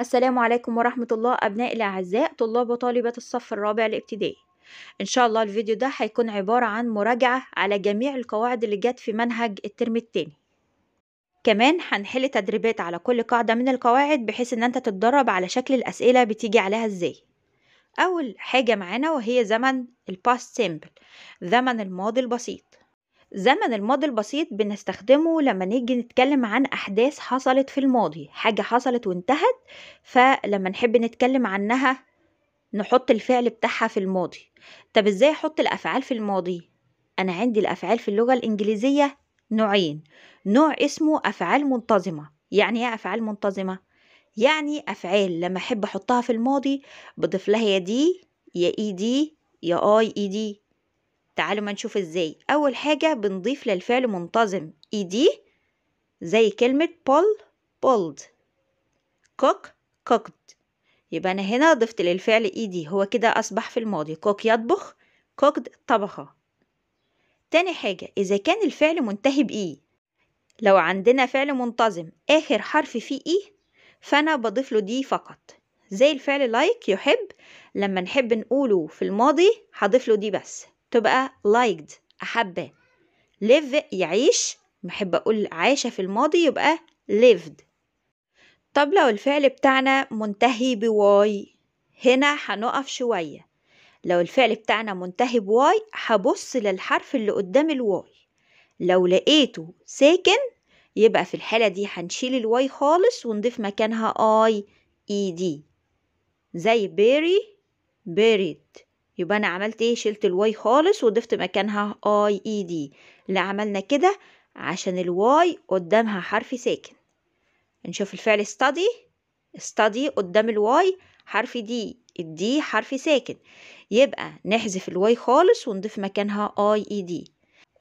السلام عليكم ورحمة الله أبنائي الأعزاء طلاب وطالبة الصف الرابع الابتدائي إن شاء الله الفيديو ده هيكون عبارة عن مراجعة على جميع القواعد اللي جت في منهج الترم التاني كمان هنحل تدريبات على كل قاعدة من القواعد بحيث إن أنت تتدرب على شكل الأسئلة بتيجي عليها إزاي أول حاجة معانا وهي زمن الباست سيمبل زمن الماضي البسيط زمن الماضي البسيط بنستخدمه لما نيجي نتكلم عن أحداث حصلت في الماضي حاجة حصلت وانتهت فلما نحب نتكلم عنها نحط الفعل بتاعها في الماضي طب ازاي احط الافعال في الماضي انا عندي الافعال في اللغه الانجليزيه نوعين نوع اسمه افعال منتظمه يعني ايه افعال منتظمه يعني افعال لما احب احطها في الماضي بضيف لها يا دي يا اي دي يا اي اي دي تعالوا ما نشوف ازاي اول حاجة بنضيف للفعل منتظم ايدي زي كلمة pull pulled cook cooked يبقى انا هنا ضفت للفعل ايدي هو كده اصبح في الماضي cook يطبخ cooked طبخة تاني حاجة اذا كان الفعل منتهي بايه لو عندنا فعل منتظم اخر حرف فيه ايه فانا بضيف له دي فقط زي الفعل لايك like يحب لما نحب نقوله في الماضي هضيف له دي بس تبقى liked أحبة live يعيش بحب أقول عايشة في الماضي يبقى lived طب لو الفعل بتاعنا منتهي بواي هنا هنقف شوية لو الفعل بتاعنا منتهي بواي هبص للحرف اللي قدام الواي لو لقيته ساكن يبقى في الحالة دي هنشيل الواي خالص ونضيف مكانها اي اي دي زي بيري بيريت يبقى انا عملت ايه شلت الواي خالص وضفت مكانها اي اي دي اللي عملنا كده عشان الواي قدامها حرف ساكن نشوف الفعل study study قدام الواي حرف دي الدي حرف ساكن يبقى نحذف الواي خالص ونضيف مكانها اي اي دي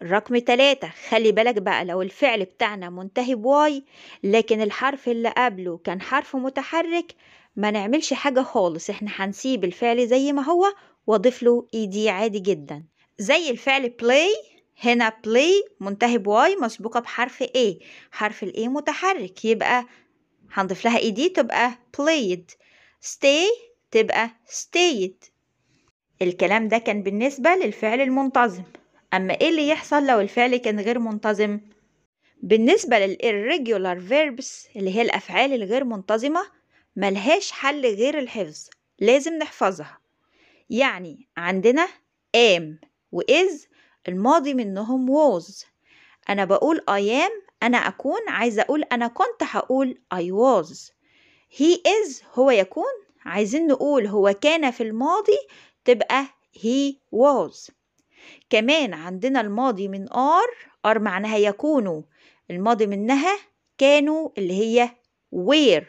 رقم تلاتة خلي بالك بقى لو الفعل بتاعنا منتهي بواي لكن الحرف اللي قبله كان حرف متحرك ما نعملش حاجة خالص احنا هنسيب الفعل زي ما هو واضيف له ايدي e عادي جدا زي الفعل بلاي هنا بلاي منتهي بواي مسبوقة بحرف A حرف ال A متحرك يبقى هنضيف لها ايدي e تبقى played stay تبقى stayed الكلام ده كان بالنسبة للفعل المنتظم أما إيه اللي يحصل لو الفعل كان غير منتظم؟ بالنسبة للirregular verbs اللي هي الأفعال الغير منتظمة ملهاش حل غير الحفظ لازم نحفظها يعني عندنا am is الماضي منهم was أنا بقول I am أنا أكون عايزة أقول أنا كنت هقول I was he is هو يكون عايزين نقول هو كان في الماضي تبقى he was كمان عندنا الماضي من are are معناها يكونوا الماضي منها كانوا اللي هي were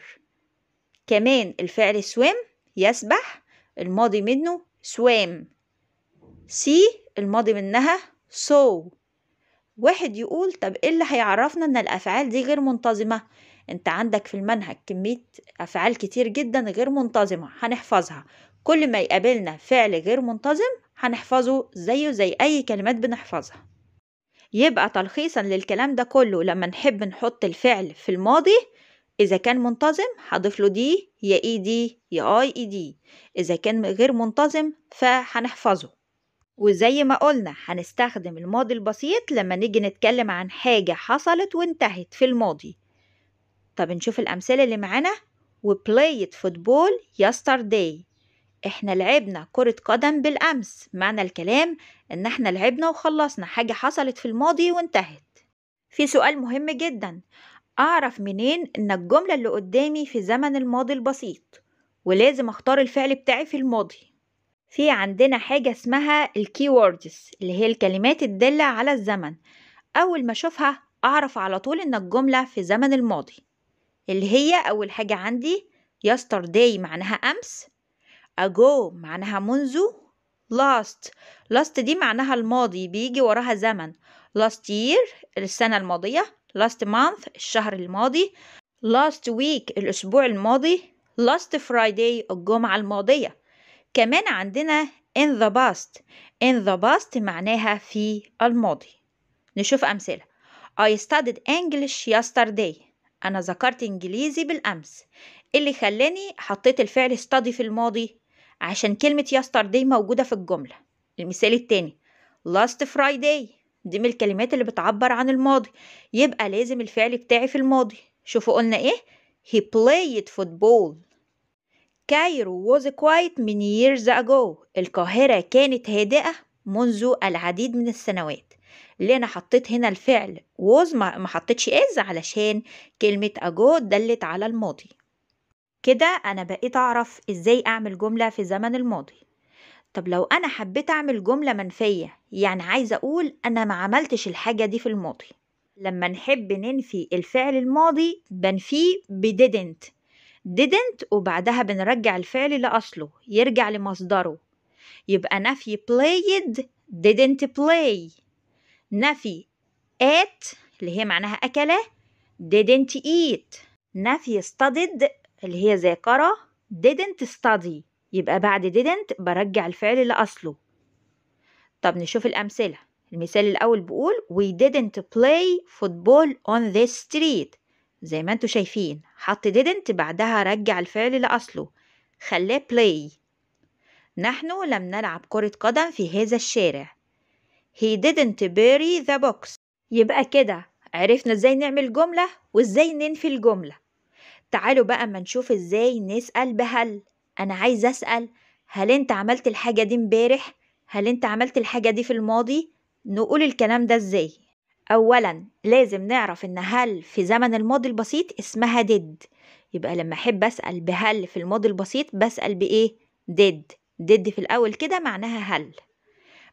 كمان الفعل swim يسبح الماضي منه سوام سي الماضي منها so. واحد يقول طب ايه اللي هيعرفنا ان الافعال دي غير منتظمه انت عندك في المنهج كميه افعال كتير جدا غير منتظمه هنحفظها كل ما يقابلنا فعل غير منتظم هنحفظه زيه زي اي كلمات بنحفظها يبقى تلخيصا للكلام ده كله لما نحب نحط الفعل في الماضي إذا كان منتظم هضيف له دي يا إي e دي يا أي إي دي إذا كان غير منتظم فهنحفظه وزي ما قلنا هنستخدم الماضي البسيط لما نيجي نتكلم عن حاجة حصلت وانتهت في الماضي طب نشوف الأمثلة اللي معانا we played football yesterday احنا لعبنا كرة قدم بالأمس معنى الكلام ان احنا لعبنا وخلصنا حاجة حصلت في الماضي وانتهت في سؤال مهم جدا أعرف منين إن الجملة اللي قدامي في زمن الماضي البسيط ولازم أختار الفعل بتاعي في الماضي في عندنا حاجة اسمها الكيوردز اللي هي الكلمات الدالة على الزمن أول ما أشوفها أعرف على طول إن الجملة في زمن الماضي اللي هي أول حاجة عندي يسترداي معناها أمس أجو معناها منذ لاست لاست دي معناها الماضي بيجي وراها زمن لاست يير السنة الماضية last month الشهر الماضي last week الأسبوع الماضي last Friday الجمعة الماضية كمان عندنا in the past in the past معناها في الماضي نشوف أمثلة I studied English yesterday أنا ذكرت إنجليزي بالأمس اللي خلاني حطيت الفعل study في الماضي عشان كلمة yesterday موجودة في الجملة المثال التاني last Friday دي من الكلمات اللي بتعبر عن الماضي يبقى لازم الفعل بتاعي في الماضي شوفوا قلنا ايه he played football كايرو was quiet من years ago القاهرة كانت هادئة منذ العديد من السنوات اللي انا حطيت هنا الفعل was ما حطيتش is علشان كلمة ago دلت على الماضي كده انا بقيت اعرف ازاي اعمل جملة في زمن الماضي طب لو أنا حبيت أعمل جملة منفية يعني عايزة أقول أنا ما عملتش الحاجة دي في الماضي لما نحب ننفي الفعل الماضي بنفيه بديدنت didn't didn't وبعدها بنرجع الفعل لأصله يرجع لمصدره يبقى نفي played didn't play نفي ate اللي هي معناها أكله didn't eat نفي studied اللي هي ذاكرة didn't study يبقى بعد didn't برجع الفعل لأصله طب نشوف الأمثلة المثال الأول بيقول we didn't play football on this street زي ما انتوا شايفين حط didn't بعدها رجع الفعل لأصله خلاه play نحن لم نلعب كرة قدم في هذا الشارع he didn't bury the box يبقى كده عرفنا ازاي نعمل جملة وازاي ننفي الجملة تعالوا بقى ما نشوف ازاي نسأل بهل أنا عايز أسأل هل أنت عملت الحاجة دي امبارح؟ هل أنت عملت الحاجة دي في الماضي؟ نقول الكلام ده إزاي؟ أولا لازم نعرف إن هل في زمن الماضي البسيط اسمها ديد يبقى لما أحب أسأل بهل في الماضي البسيط بسأل بإيه؟ ديد ديد في الأول كده معناها هل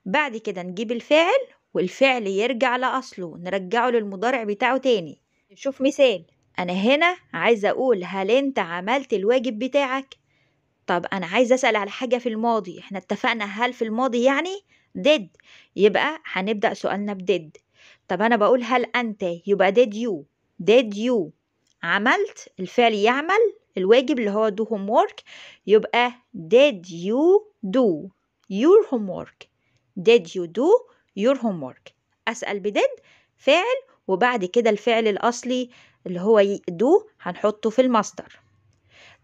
بعد كده نجيب الفاعل والفعل يرجع لأصله نرجعه للمضارع بتاعه تاني نشوف مثال أنا هنا عايزة أقول هل أنت عملت الواجب بتاعك طب أنا عايز أسأل على حاجة في الماضي احنا اتفقنا هل في الماضي يعني did يبقى هنبدأ سؤالنا بديد طب أنا بقول هل أنت يبقى did you did you عملت الفعل يعمل الواجب اللي هو do homework يبقى did you do your homework did you do your homework أسأل بديد فاعل وبعد كده الفعل الأصلي اللي هو do هنحطه في المصدر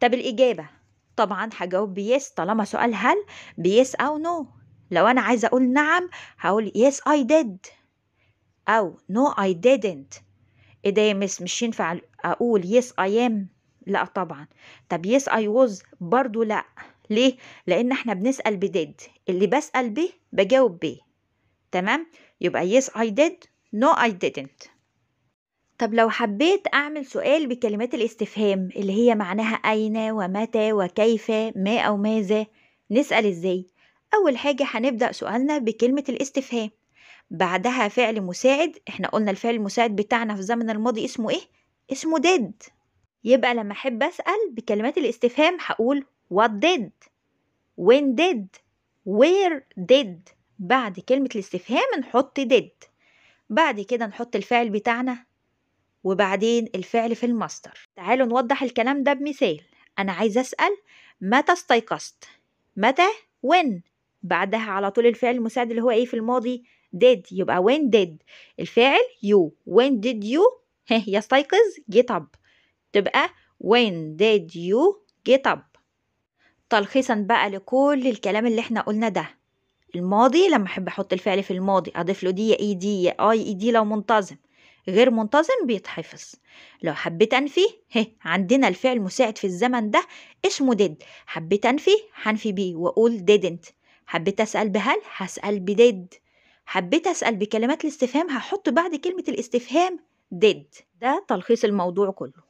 طب الإجابة طبعا هجاوب بيس طالما سؤال هل بيس أو نو لو أنا عايزة أقول نعم هقول yes I did أو no I didn't إيه ده يا مس مش ينفع أقول yes I am لا طبعا طب yes I was برضو لا ليه؟ لأن احنا بنسأل بديد اللي بسأل به بجاوب به تمام؟ يبقى yes I did no I didn't طب لو حبيت أعمل سؤال بكلمات الاستفهام اللي هي معناها أين ومتى وكيف ما أو ماذا نسأل إزاي؟ أول حاجة هنبدأ سؤالنا بكلمة الاستفهام بعدها فعل مساعد احنا قلنا الفعل المساعد بتاعنا في الزمن الماضي اسمه ايه؟ اسمه did يبقى لما أحب أسأل بكلمات الاستفهام هقول what did when did where did بعد كلمة الاستفهام نحط did بعد كده نحط الفعل بتاعنا وبعدين الفعل في المصدر تعالوا نوضح الكلام ده بمثال أنا عايز أسأل متى استيقظت متى when بعدها على طول الفعل المساعد اللي هو إيه في الماضي did يبقى when did الفاعل you when did you يستيقظ get up تبقى when did you get up تلخيصا بقى لكل الكلام اللي احنا قلنا ده الماضي لما احب احط الفعل في الماضي اضيف له دي اي دي اي اي دي لو منتظم غير منتظم بيتحفظ لو حبيت انفي هه عندنا الفعل مساعد في الزمن ده اسمه did حبيت انفي هنفي بيه وأقول didn't حبيت أسأل بهل هسأل بديد حبيت أسأل بكلمات الاستفهام هحط بعد كلمة الاستفهام did ده تلخيص الموضوع كله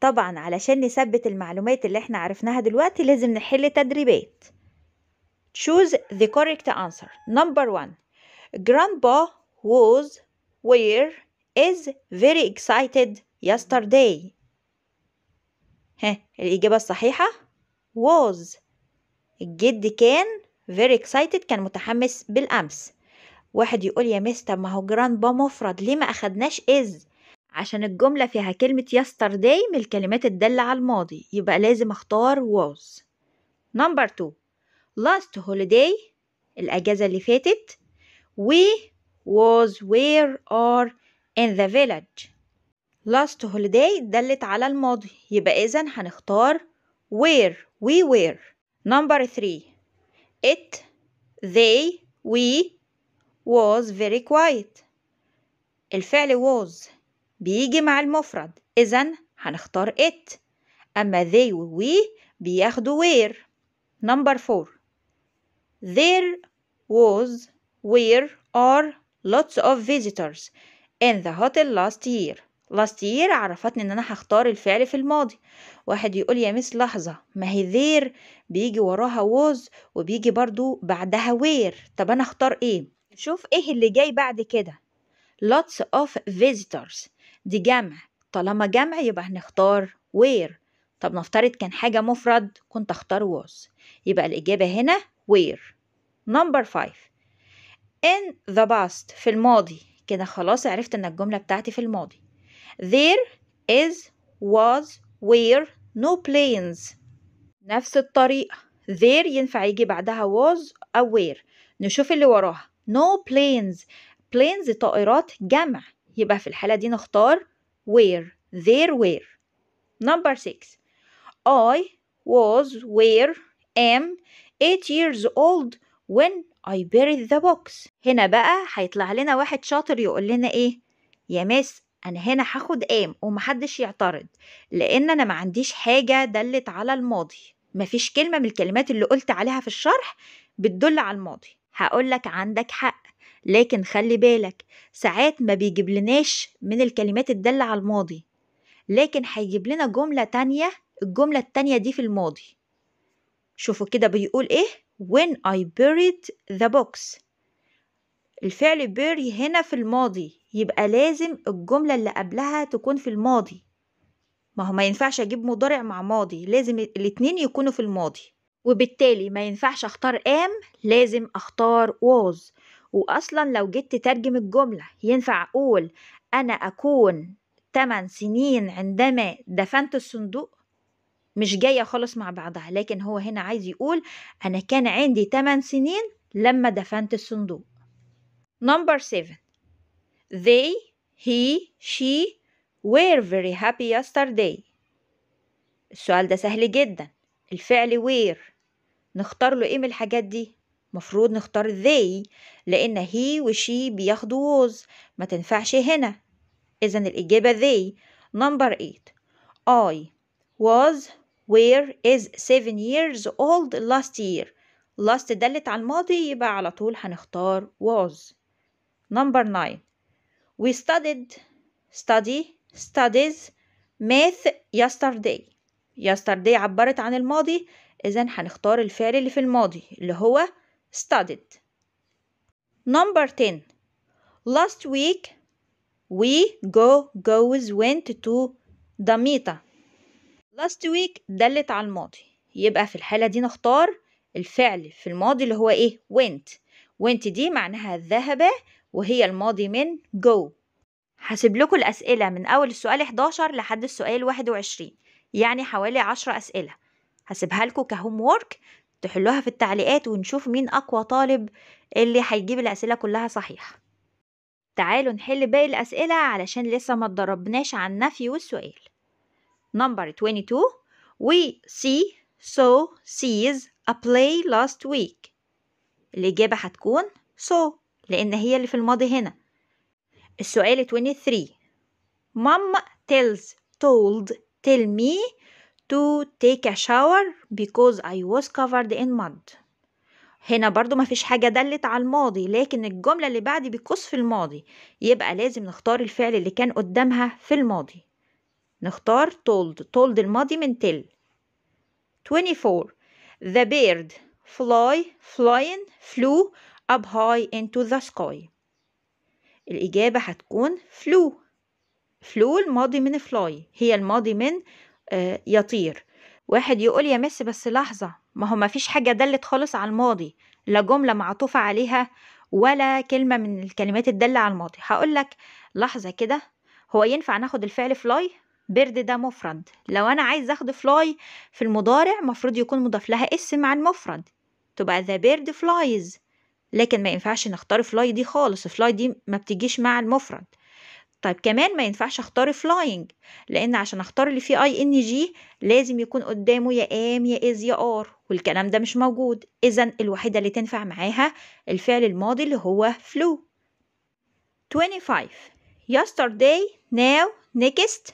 طبعا علشان نثبت المعلومات اللي احنا عرفناها دلوقتي لازم نحل تدريبات Choose the correct answer. Number one, Grandpa was were is very excited yesterday ها الإجابة الصحيحة was الجد كان very excited كان متحمس بالأمس واحد يقول يا مستر ما هو جراند با مفرد ليه ما أخدناش is عشان الجملة فيها كلمة yesterday من الكلمات الدالة على الماضي يبقى لازم أختار was number two last holiday الأجازة اللي فاتت و was where or in the village last holiday دلت على الماضي يبقى إذا هنختار where we were number three. it they we was very quiet الفعل was بيجي مع المفرد إذا هنختار it أما they و we بياخدوا where number four. there was where or lots of visitors in the hotel last year last year عرفتني ان انا هختار الفعل في الماضي واحد يقول يا مس لحظة ما هي there بيجي وراها was وبيجي برضو بعدها where طب انا اختار ايه شوف ايه اللي جاي بعد كده lots of visitors دي جمع طالما جمع يبقى هنختار where طب نفترض كان حاجة مفرد كنت اختار was يبقى الإجابة هنا where number 5 in the past في الماضي كده خلاص عرفت ان الجملة بتاعتي في الماضي there is was where no planes نفس الطريقة there ينفع يجي بعدها was أو where نشوف اللي وراها no planes planes طائرات جمع يبقى في الحالة دي نختار where there where number six I was where am eight years old when I buried the box هنا بقى هيطلع لنا واحد شاطر يقول لنا ايه يا مس انا هنا هاخد قام ومحدش يعترض لان انا ما عنديش حاجة دلت على الماضي مفيش كلمة من الكلمات اللي قلت عليها في الشرح بتدل على الماضي هقولك عندك حق لكن خلي بالك ساعات ما لناش من الكلمات الدالة على الماضي لكن هيجيب لنا جملة تانية الجملة التانية دي في الماضي شوفوا كده بيقول ايه when I buried the box الفعل bury هنا في الماضي يبقى لازم الجملة اللي قبلها تكون في الماضي ما هو ما ينفعش اجيب مضارع مع ماضي لازم الاتنين يكونوا في الماضي وبالتالي ما ينفعش اختار am لازم اختار was واصلا لو جيت تترجم الجملة ينفع اقول انا اكون 8 سنين عندما دفنت الصندوق مش جاية خالص مع بعضها لكن هو هنا عايز يقول أنا كان عندي 8 سنين لما دفنت الصندوق Number 7 They, he, she were very happy yesterday السؤال ده سهل جدا الفعل were نختار له ايه من الحاجات دي مفروض نختار they لأن و وشي بياخدوا was ما تنفعش هنا إذا الإجابة they Number 8 I was were is seven years old last year last دلت على الماضي يبقى على طول هنختار was number nine we studied study studies math yesterday yesterday عبرت عن الماضي إذا هنختار الفعل اللي في الماضي اللي هو studied number 10 last week we go goes went to Damita last week دلت على الماضي يبقى في الحالة دي نختار الفعل في الماضي اللي هو ايه went went دي معناها ذهب وهي الماضي من go هسيب لكم الأسئلة من أول السؤال 11 لحد السؤال 21 يعني حوالي 10 أسئلة هسيبها لكم كهوم وورك تحلوها في التعليقات ونشوف مين أقوى طالب اللي هيجيب الأسئلة كلها صحيحة تعالوا نحل باقي الأسئلة علشان لسه ما اتدربناش عن النفي والسؤال number 22 we see سو sees a play last week الإجابة هتكون so لأن هي اللي في الماضي هنا السؤال 23 mom tells told tell me to take a shower because I was covered in mud هنا برضو مفيش حاجة دلت على الماضي لكن الجملة اللي بعد بيقص في الماضي يبقى لازم نختار الفعل اللي كان قدامها في الماضي نختار told told الماضي من tell 24 the bird fly flying flew up high into the sky الإجابة هتكون flew flew الماضي من fly هي الماضي من آه، يطير واحد يقول يا مس بس لحظة ما هو مفيش حاجة دلت خالص على الماضي لا جملة معطوفة عليها ولا كلمة من الكلمات الدالة على الماضي هقول لك لحظة كده هو ينفع ناخد الفعل فلاي برد ده مفرد لو انا عايز اخد فلاي في المضارع مفروض يكون مضاف لها اسم مع المفرد تبقى ذا بيرد فلايز لكن ما ينفعش نختار فلاي دي خالص فلاي دي ما بتجيش مع المفرد طيب كمان ما ينفعش اختار فلاينج لان عشان اختار اللي فيه اي ان جي لازم يكون قدامه يا ام يا از يا ار والكلام ده مش موجود اذا الوحيده اللي تنفع معاها الفعل الماضي اللي هو فلو 25 yesterday now next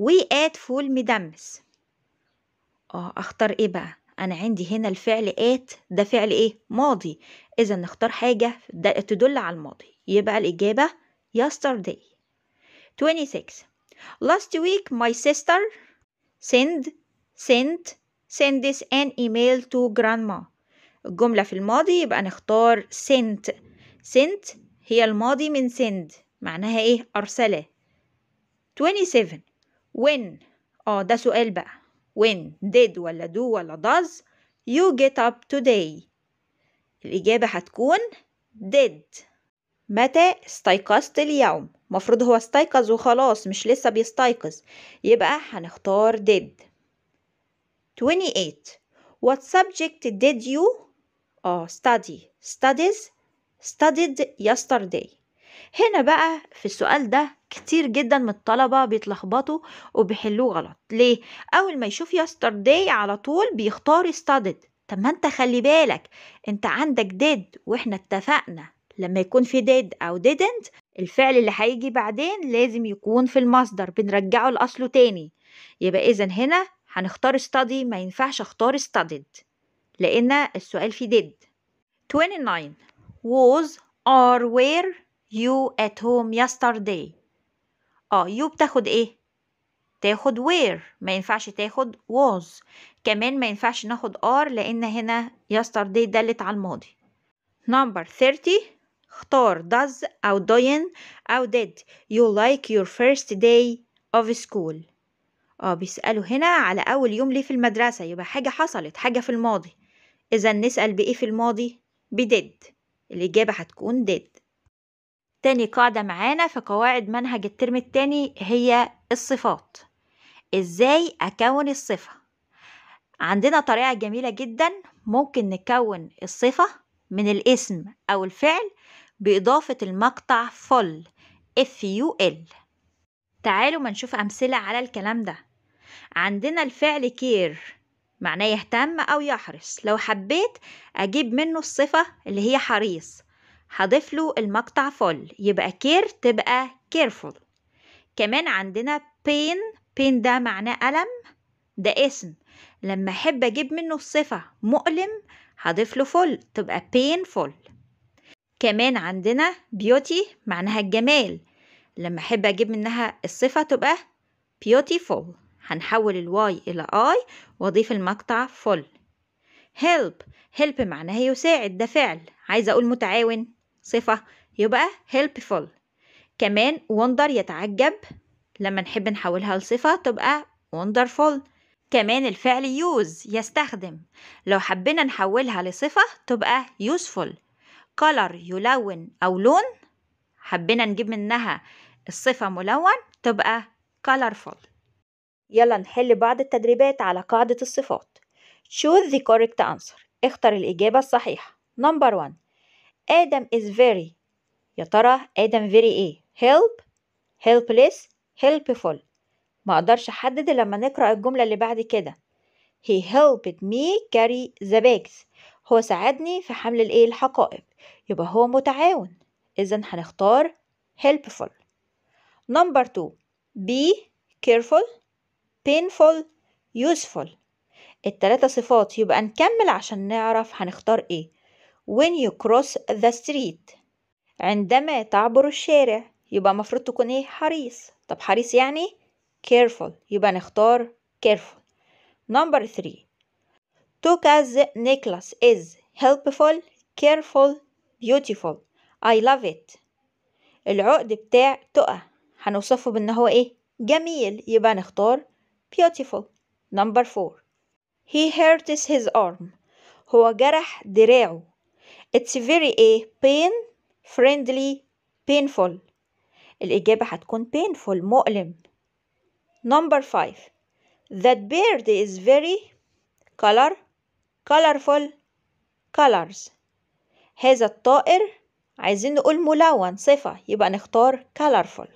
وآت فول مدمس اه اختار ايه بقى انا عندي هنا الفعل آت ده فعل ايه ماضي اذا نختار حاجة تدل على الماضي يبقى الاجابة yesterday 26 last week my sister send sent this an email to grandma الجملة في الماضي يبقى نختار sent sent هي الماضي من send معناها ايه أرسله 27 when اه ده سؤال بقى when did ولا do ولا does you get up today الإجابة هتكون did متى استيقظت اليوم مفروض هو استيقظ وخلاص مش لسه بيستيقظ يبقى هنختار did 28 What subject did you اه study studies studied yesterday هنا بقى في السؤال ده كتير جدا من الطلبة بيتلخبطوا وبيحلوه غلط ليه؟ أول ما يشوف يسترداي على طول بيختار studied طب ما انت خلي بالك انت عندك did واحنا اتفقنا لما يكون في did أو didn't الفعل اللي هيجي بعدين لازم يكون في المصدر بنرجعه لأصله تاني يبقى إذا هنا هنختار study ما ينفعش اختار studied لأن السؤال فيه did 29 was are where you at home yesterday اه you بتاخد ايه تاخد where ما ينفعش تاخد was كمان ما ينفعش ناخد are لان هنا yesterday دلت على الماضي number 30 اختار does او doing او did you like your first day of school اه بيسألوا هنا على أول يوم ليه في المدرسة يبقى حاجة حصلت حاجة في الماضي إذا نسأل بإيه في الماضي بديد الإجابة هتكون did تاني قاعدة معانا في قواعد منهج الترم التاني هي الصفات ازاي اكون الصفة عندنا طريقة جميلة جدا ممكن نكون الصفة من الاسم او الفعل باضافة المقطع فل اف يو ال تعالوا ما نشوف امثلة على الكلام ده عندنا الفعل كير معناه يهتم او يحرص لو حبيت اجيب منه الصفة اللي هي حريص هضيف له المقطع فول يبقى كير تبقى كيرفول كمان عندنا بين بين ده معناه ألم ده اسم لما أحب أجيب منه الصفة مؤلم هضيف له فول تبقى painful كمان عندنا بيوتي معناها الجمال لما أحب أجيب منها الصفة تبقى beautiful هنحول الواي إلى آي وأضيف المقطع فل help help معناها يساعد ده فعل عايزة أقول متعاون صفة يبقى helpful كمان wonder يتعجب لما نحب نحولها لصفة تبقى wonderful كمان الفعل use يستخدم لو حبينا نحولها لصفة تبقى useful color يلون أو لون حبينا نجيب منها الصفة ملون تبقى colorful يلا نحل بعض التدريبات على قاعدة الصفات choose the correct answer اختر الإجابة الصحيحة number one آدم is very يا ترى آدم very إيه help helpless helpful ما أقدرش أحدد لما نقرأ الجملة اللي بعد كده he helped me carry the bags هو ساعدني في حمل الإيه الحقائب يبقى هو متعاون إذا هنختار helpful number two be careful painful useful التلاتة صفات يبقى نكمل عشان نعرف هنختار ايه when you cross the street عندما تعبر الشارع يبقى مفروض تكون ايه حريص طب حريص يعني careful يبقى نختار careful number 3 Tuka's necklace is helpful careful beautiful I love it العقد بتاع تقى هنوصفه بان هو ايه جميل يبقى نختار beautiful number 4 he hurts his arm هو جرح دراعه It's very ايه pain friendly painful الإجابة هتكون painful مؤلم Number five That bird is very color colorful colors هذا الطائر عايزين نقول ملون صفة يبقى نختار colorful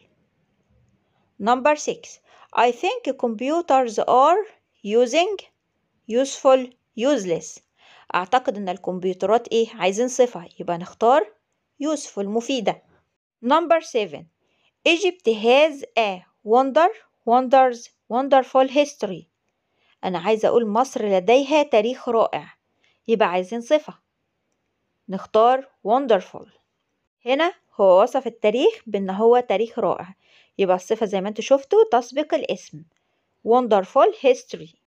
Number six I think computers are using useful useless أعتقد إن الكمبيوترات إيه عايزين صفة يبقى نختار useful مفيدة number 7 Egypt has a wonder wonders wonderful history أنا عايزة أقول مصر لديها تاريخ رائع يبقى عايزين صفة نختار wonderful هنا هو وصف التاريخ بأن هو تاريخ رائع يبقى الصفة زي ما انتوا شفتوا تسبق الاسم wonderful history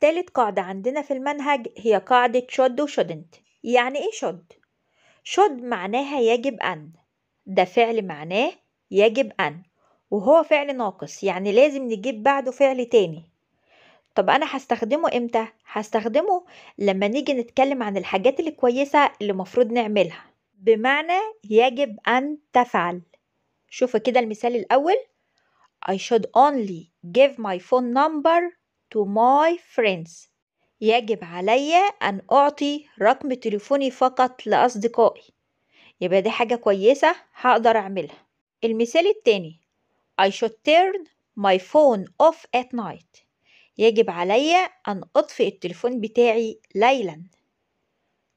تالت قاعدة عندنا في المنهج هي قاعدة شد وشدنت يعني ايه شد؟ شد معناها يجب أن ده فعل معناه يجب أن وهو فعل ناقص يعني لازم نجيب بعده فعل تاني طب أنا هستخدمه إمتى؟ هستخدمه لما نيجي نتكلم عن الحاجات الكويسة اللي مفروض نعملها بمعنى يجب أن تفعل شوفوا كده المثال الأول I should only give my phone number to my friends يجب عليا أن أعطي رقم تليفوني فقط لأصدقائي يبقى دي حاجة كويسة هقدر أعملها المثال التاني I should turn my phone off at night يجب عليا أن أطفئ التليفون بتاعي ليلا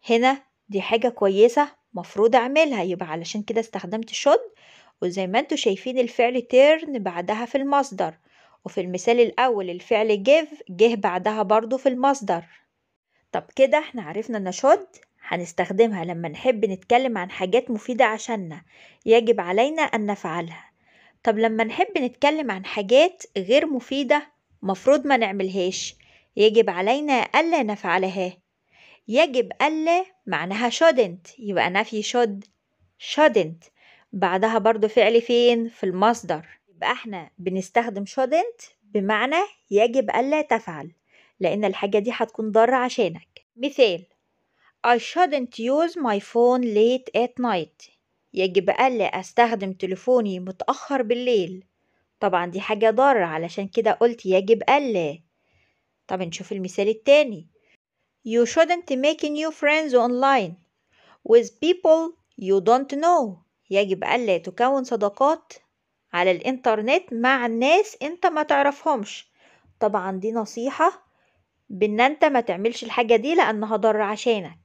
هنا دي حاجة كويسة مفروض أعملها يبقى علشان كده استخدمت should وزي ما انتوا شايفين الفعل turn بعدها في المصدر وفي المثال الأول الفعل give جه بعدها برضو في المصدر طب كده احنا عرفنا نشد هنستخدمها لما نحب نتكلم عن حاجات مفيدة عشاننا يجب علينا أن نفعلها طب لما نحب نتكلم عن حاجات غير مفيدة مفروض ما نعملهاش يجب علينا ألا نفعلها يجب ألا معناها shouldn't يبقى نفي should shouldn't بعدها برضو فعل فين في المصدر يبقى احنا بنستخدم shouldn't بمعنى يجب ألا تفعل لأن الحاجة دي هتكون ضارة عشانك مثال I shouldn't use my phone late at night يجب ألا أستخدم تليفوني متأخر بالليل طبعا دي حاجة ضارة علشان كده قلت يجب ألا طب نشوف المثال التاني You shouldn't make new friends online with people you don't know يجب ألا تكون صداقات على الانترنت مع الناس انت ما تعرفهمش طبعا دي نصيحة بان انت ما تعملش الحاجة دي لانها ضر عشانك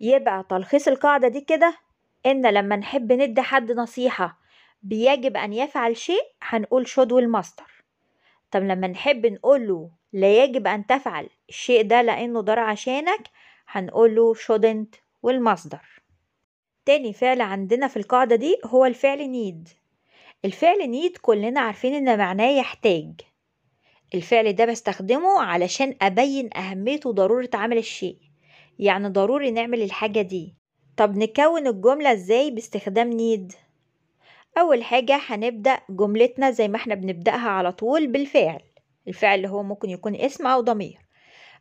يبقى تلخيص القاعدة دي كده ان لما نحب ندي حد نصيحة بيجب ان يفعل شيء هنقول شود والماستر طب لما نحب نقوله لا يجب ان تفعل الشيء ده لانه ضر عشانك هنقوله shouldn't والمصدر تاني فعل عندنا في القاعدة دي هو الفعل need الفعل نيد كلنا عارفين ان معناه يحتاج الفعل ده بستخدمه علشان ابين اهمية وضرورة عمل الشيء يعني ضروري نعمل الحاجة دي طب نكون الجملة ازاي باستخدام نيد اول حاجة هنبدأ جملتنا زي ما احنا بنبدأها على طول بالفعل الفعل اللي هو ممكن يكون اسم او ضمير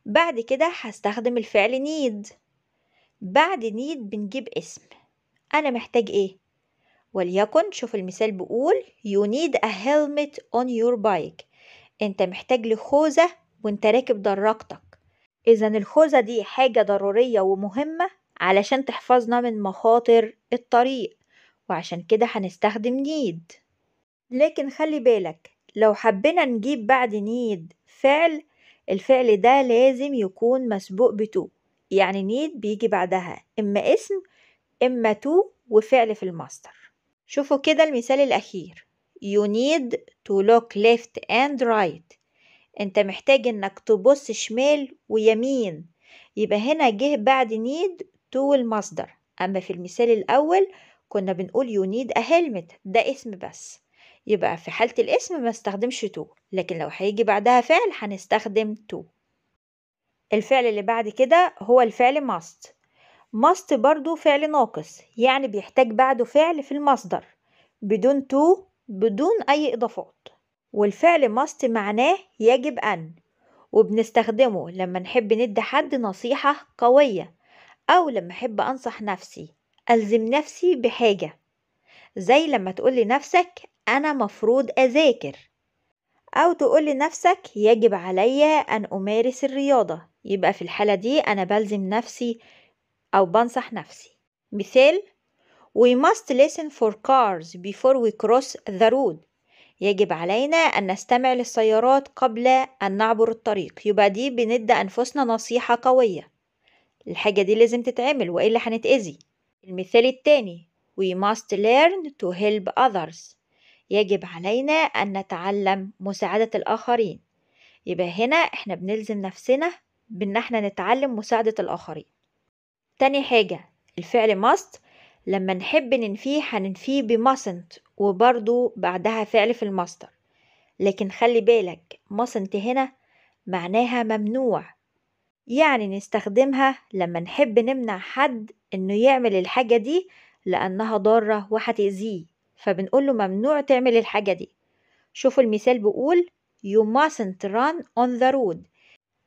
بعد كده هستخدم الفعل نيد بعد نيد بنجيب اسم انا محتاج ايه وليكن شوف المثال بيقول you need a helmet on your bike انت محتاج لخوذة وانت راكب دراجتك اذا الخوذة دي حاجة ضرورية ومهمة علشان تحفظنا من مخاطر الطريق وعشان كده هنستخدم need لكن خلي بالك لو حبينا نجيب بعد need فعل الفعل ده لازم يكون مسبوق بتو يعني need بيجي بعدها إما اسم إما تو وفعل في الماستر شوفوا كده المثال الأخير you need to look left and right انت محتاج انك تبص شمال ويمين يبقى هنا جه بعد need to المصدر أما في المثال الأول كنا بنقول you need a helmet ده اسم بس يبقى في حالة الاسم ما استخدمش to لكن لو هيجي بعدها فعل هنستخدم to الفعل اللي بعد كده هو الفعل must must برضو فعل ناقص يعني بيحتاج بعده فعل في المصدر بدون تو بدون أي إضافات والفعل must معناه يجب أن وبنستخدمه لما نحب ندي حد نصيحة قوية أو لما أحب أنصح نفسي ألزم نفسي بحاجة زي لما تقول لنفسك أنا مفروض أذاكر أو تقول لنفسك يجب عليا أن أمارس الرياضة يبقى في الحالة دي أنا بلزم نفسي أو بنصح نفسي مثال We must listen for cars before we cross the road يجب علينا أن نستمع للسيارات قبل أن نعبر الطريق يبقى دي بندى أنفسنا نصيحة قوية الحاجة دي لازم تتعمل وإلا هنتأذي المثال التاني We must learn to help others يجب علينا أن نتعلم مساعدة الآخرين يبقى هنا احنا بنلزم نفسنا بأن احنا نتعلم مساعدة الآخرين تاني حاجة الفعل must لما نحب ننفيه هننفيه ب mustn't وبرضو بعدها فعل في المصدر لكن خلي بالك mustn't هنا معناها ممنوع يعني نستخدمها لما نحب نمنع حد انه يعمل الحاجة دي لأنها ضارة وهتأذيه فبنقوله ممنوع تعمل الحاجة دي شوفوا المثال بيقول You mustn't run on the road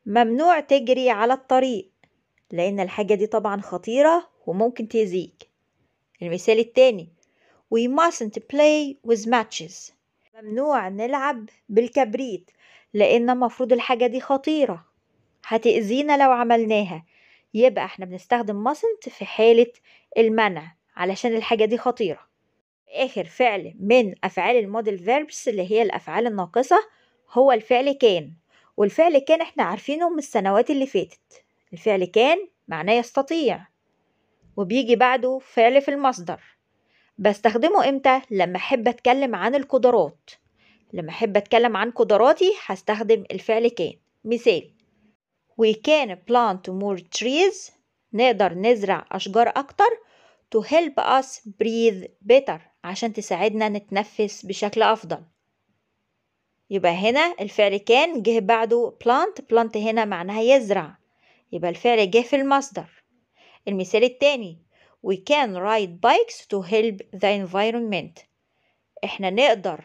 ممنوع تجري على الطريق لأن الحاجة دي طبعا خطيرة وممكن تأذيك المثال التاني We mustn't play with matches ممنوع نلعب بالكبريت لأن المفروض الحاجة دي خطيرة هتأذينا لو عملناها يبقى احنا بنستخدم mustn't في حالة المنع علشان الحاجة دي خطيرة آخر فعل من أفعال الموديل فيربس اللي هي الأفعال الناقصة هو الفعل كان والفعل كان احنا عارفينه من السنوات اللي فاتت الفعل كان معناه يستطيع وبيجي بعده فعل في المصدر بستخدمه امتى لما احب اتكلم عن القدرات لما احب اتكلم عن قدراتي هستخدم الفعل كان مثال we can plant more trees نقدر نزرع اشجار اكتر to help us breathe better عشان تساعدنا نتنفس بشكل افضل يبقى هنا الفعل كان جه بعده plant plant هنا معناها يزرع يبقى الفعل جه في المصدر المثال التاني we can ride bikes to help the environment احنا نقدر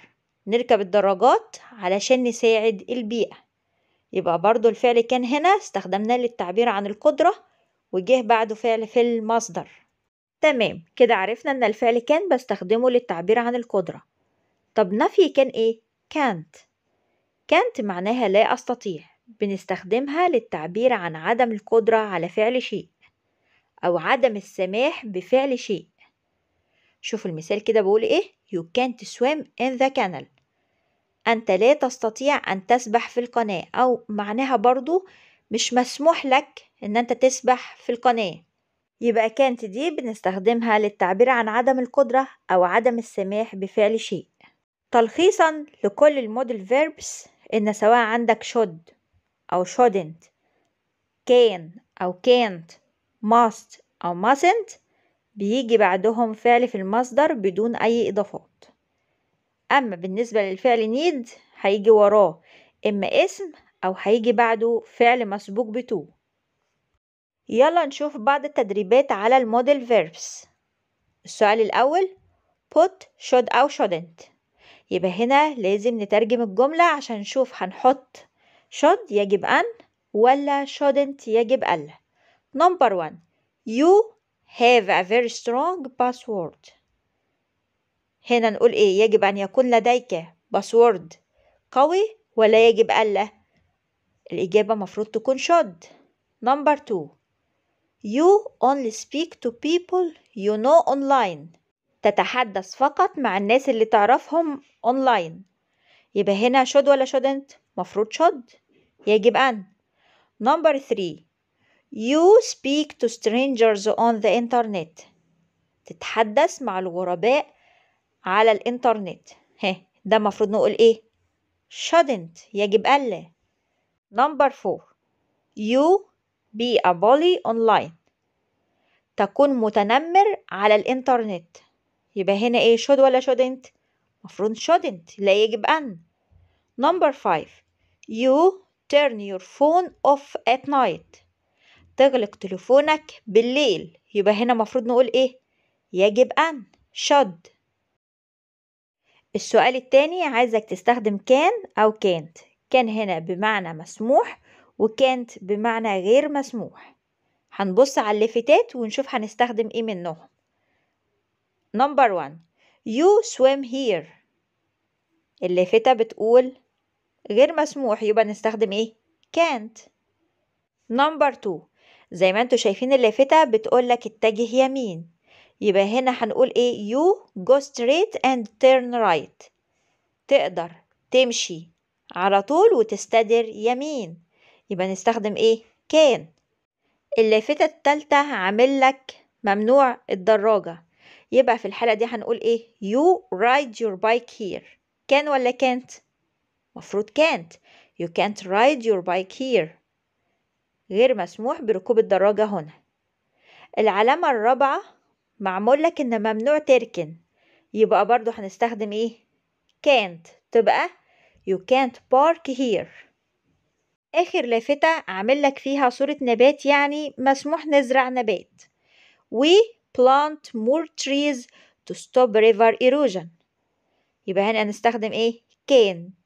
نركب الدراجات علشان نساعد البيئة يبقى برضو الفعل كان هنا استخدمناه للتعبير عن القدرة وجه بعده فعل في المصدر تمام كده عرفنا ان الفعل كان بستخدمه للتعبير عن القدرة طب نفي كان ايه؟ كانت كانت معناها لا استطيع بنستخدمها للتعبير عن عدم القدرة على فعل شيء أو عدم السماح بفعل شيء شوف المثال كده بقول إيه You can't swim in the canal أنت لا تستطيع أن تسبح في القناة أو معناها برضو مش مسموح لك إن أنت تسبح في القناة يبقى كانت دي بنستخدمها للتعبير عن عدم القدرة أو عدم السماح بفعل شيء تلخيصا لكل الموديل فيربس إن سواء عندك should أو shouldn't كان أو can't must أو mustn't بيجي بعدهم فعل في المصدر بدون أي إضافات أما بالنسبة للفعل need هيجي وراه إما اسم أو هيجي بعده فعل مسبوق بتو يلا نشوف بعض التدريبات على الموديل verbs السؤال الأول put should أو shouldn't يبقى هنا لازم نترجم الجملة عشان نشوف هنحط should يجب أن ولا shouldn't يجب ألا number one you have a very strong password هنا نقول إيه يجب أن يكون لديك password قوي ولا يجب ألا الإجابة مفروض تكون should number two You only speak to people you know online تتحدث فقط مع الناس اللي تعرفهم online يبقى هنا should ولا shouldn't مفروض شد يجب أن number three you speak to strangers on the internet تتحدث مع الغرباء على الإنترنت ها ده مفروض نقول إيه shouldn't يجب ألا number four you be a bully online تكون متنمر على الإنترنت يبقى هنا إيه should ولا shouldn't مفروض shouldn't لا يجب أن number five You turn your phone off at night تغلق تليفونك بالليل يبقى هنا مفروض نقول ايه يجب أن should السؤال التاني عايزك تستخدم كان أو كانت كان هنا بمعنى مسموح وكانت بمعنى غير مسموح هنبص على اللافتات ونشوف هنستخدم ايه منهم نمبر 1 you swim here اللافتة بتقول غير مسموح يبقى نستخدم ايه كانت نمبر 2 زي ما انتوا شايفين اللافتة بتقولك اتجه يمين يبقى هنا هنقول ايه يو جو ستريت اند تيرن رايت تقدر تمشي على طول وتستدر يمين يبقى نستخدم ايه كان اللافتة التالتة عامل لك ممنوع الدراجة يبقى في الحالة دي هنقول ايه يو رايد يور بايك هير كان ولا كانت مفروض كانت you can't ride your bike here غير مسموح بركوب الدراجة هنا العلامة الرابعة معمول لك إن ممنوع تركن يبقى برضو هنستخدم إيه can't تبقى you can't park here آخر لافتة عامل لك فيها صورة نبات يعني مسموح نزرع نبات we plant more trees to stop river erosion يبقى هنا نستخدم إيه can't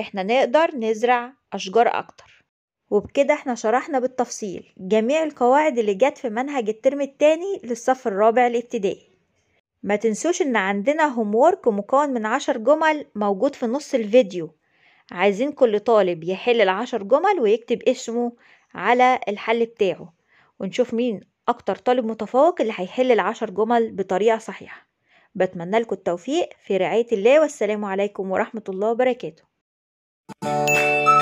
احنا نقدر نزرع أشجار أكتر وبكده احنا شرحنا بالتفصيل جميع القواعد اللي جت في منهج الترم التاني للصف الرابع الابتدائي ما تنسوش ان عندنا هومورك مكون من عشر جمل موجود في نص الفيديو عايزين كل طالب يحل العشر جمل ويكتب اسمه على الحل بتاعه ونشوف مين اكتر طالب متفوق اللي هيحل العشر جمل بطريقة صحيحة بتمنى لكم التوفيق في رعاية الله والسلام عليكم ورحمة الله وبركاته Música